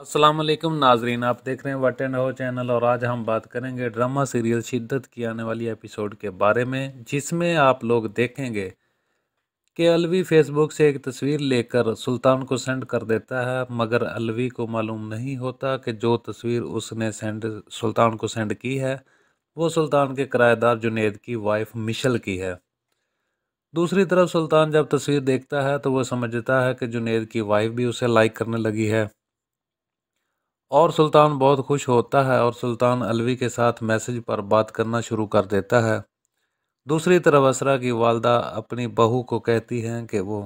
असलम नाजरीन आप देख रहे हैं वट एंड हो चैनल और आज हम बात करेंगे ड्रामा सीरियल शिद्दत की आने वाली एपिसोड के बारे में जिसमें आप लोग देखेंगे कि अलवी फेसबुक से एक तस्वीर लेकर सुल्तान को सेंड कर देता है मगर अलवी को मालूम नहीं होता कि जो तस्वीर उसने सेंड सुल्तान को सेंड की है वो सुल्तान के किराएदार जुनेद की वाइफ मिशल की है दूसरी तरफ सुल्तान जब तस्वीर देखता है तो वह समझता है कि जुनेद की वाइफ भी उसे लाइक करने लगी है और सुल्तान बहुत खुश होता है और सुल्तान अलवी के साथ मैसेज पर बात करना शुरू कर देता है दूसरी तरफ असरा की वालदा अपनी बहू को कहती हैं कि वो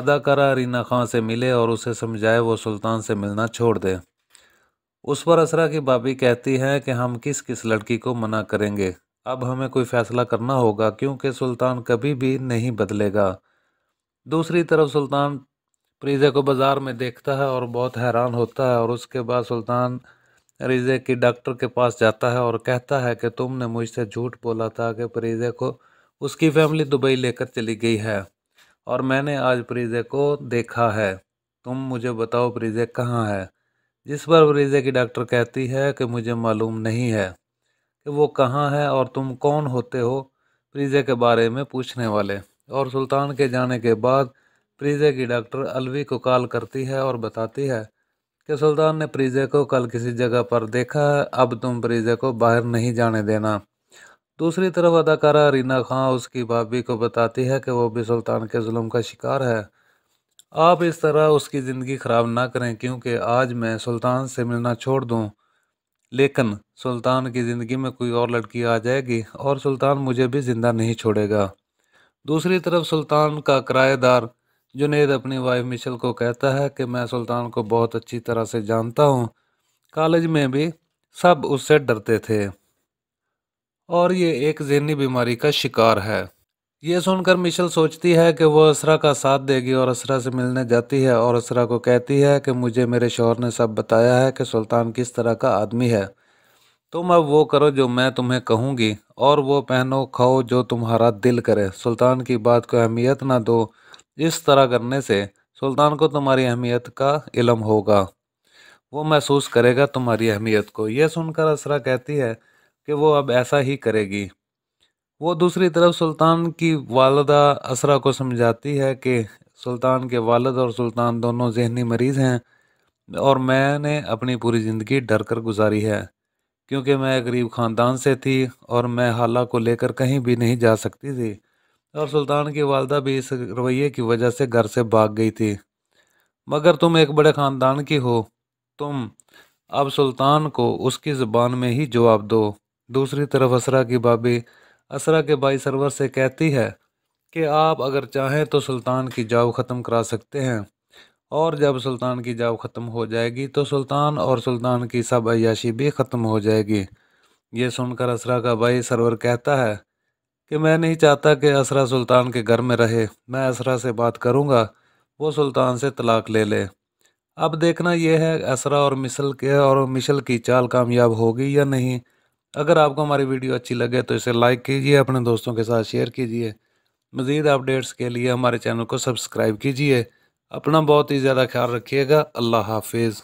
अदाकारा रीना खां से मिले और उसे समझाए वो सुल्तान से मिलना छोड़ दे उस पर असरा की भाभी कहती हैं कि हम किस किस लड़की को मना करेंगे अब हमें कोई फ़ैसला करना होगा क्योंकि सुल्तान कभी भी नहीं बदलेगा दूसरी तरफ सुल्तान प्रीज़े को बाज़ार में देखता है और बहुत हैरान होता है और उसके बाद सुल्तान रिज़े की डॉक्टर के पास जाता है और कहता है कि तुमने मुझसे झूठ बोला था कि प्रीज़े को उसकी फैमिली दुबई लेकर चली गई है और मैंने आज प्रीज़े को देखा है तुम मुझे बताओ प्रीज़े कहाँ है जिस पर प्रीज़े की डॉक्टर कहती है कि मुझे मालूम नहीं है कि वो कहाँ है और तुम कौन होते हो प्रीज़े के बारे में पूछने वाले और सुल्तान के जाने के बाद प्रीजे की डॉक्टर अलवी को कॉल करती है और बताती है कि सुल्तान ने प्रीजे को कल किसी जगह पर देखा है अब तुम प्रीजे को बाहर नहीं जाने देना दूसरी तरफ अदाकारा रीना खां उसकी भाभी को बताती है कि वो भी सुल्तान के जुल्म का शिकार है आप इस तरह उसकी ज़िंदगी ख़राब ना करें क्योंकि आज मैं सुल्तान से मिलना छोड़ दूँ लेकिन सुल्तान की ज़िंदगी में कोई और लड़की आ जाएगी और सुल्तान मुझे भी ज़िंदा नहीं छोड़ेगा दूसरी तरफ सुल्तान का किराएदार जुनेद अपनी वाइफ मिशल को कहता है कि मैं सुल्तान को बहुत अच्छी तरह से जानता हूँ कॉलेज में भी सब उससे डरते थे और ये एक जहनी बीमारी का शिकार है ये सुनकर मिशल सोचती है कि वो असरा का साथ देगी और असरा से मिलने जाती है और असरा को कहती है कि मुझे मेरे शोहर ने सब बताया है कि सुल्तान किस तरह का आदमी है तुम अब वो करो जो मैं तुम्हें कहूँगी और वो पहनो खाओ जो तुम्हारा दिल करे सुल्तान की बात को अहमियत ना दो इस तरह करने से सुल्तान को तुम्हारी अहमियत का इलम होगा वो महसूस करेगा तुम्हारी अहमियत को यह सुनकर असरा कहती है कि वो अब ऐसा ही करेगी वो दूसरी तरफ सुल्तान की वालदा असरा को समझाती है कि सुल्तान के वालद और सुल्तान दोनों जहनी मरीज़ हैं और मैंने अपनी पूरी ज़िंदगी डर कर गुजारी है क्योंकि मैं गरीब ख़ानदान से थी और मैं हाला को लेकर कहीं भी नहीं जा सकती थी और सुल्तान की वालदा भी इस रवैये की वजह से घर से भाग गई थी मगर तुम एक बड़े ख़ानदान की हो तुम अब सुल्तान को उसकी ज़ुबान में ही जवाब दो दूसरी तरफ असरा की भाभी असरा के भाई सरवर से कहती है कि आप अगर चाहें तो सुल्तान की जाव ख़त्म करा सकते हैं और जब सुल्तान की जाव ख़त्म हो जाएगी तो सुल्तान और सुल्तान की सब अयाशी भी ख़त्म हो जाएगी ये सुनकर असरा का भाई सरवर कहता है कि मैं नहीं चाहता कि असरा सुल्तान के घर में रहे मैं असरा से बात करूँगा वो सुल्तान से तलाक ले ले अब देखना यह है असरा और मिसल के और मिशल की चाल कामयाब होगी या नहीं अगर आपको हमारी वीडियो अच्छी लगे तो इसे लाइक कीजिए अपने दोस्तों के साथ शेयर कीजिए मज़ीद अपडेट्स के लिए हमारे चैनल को सब्सक्राइब कीजिए अपना बहुत ही ज़्यादा ख्याल रखिएगा अल्लाह हाफिज़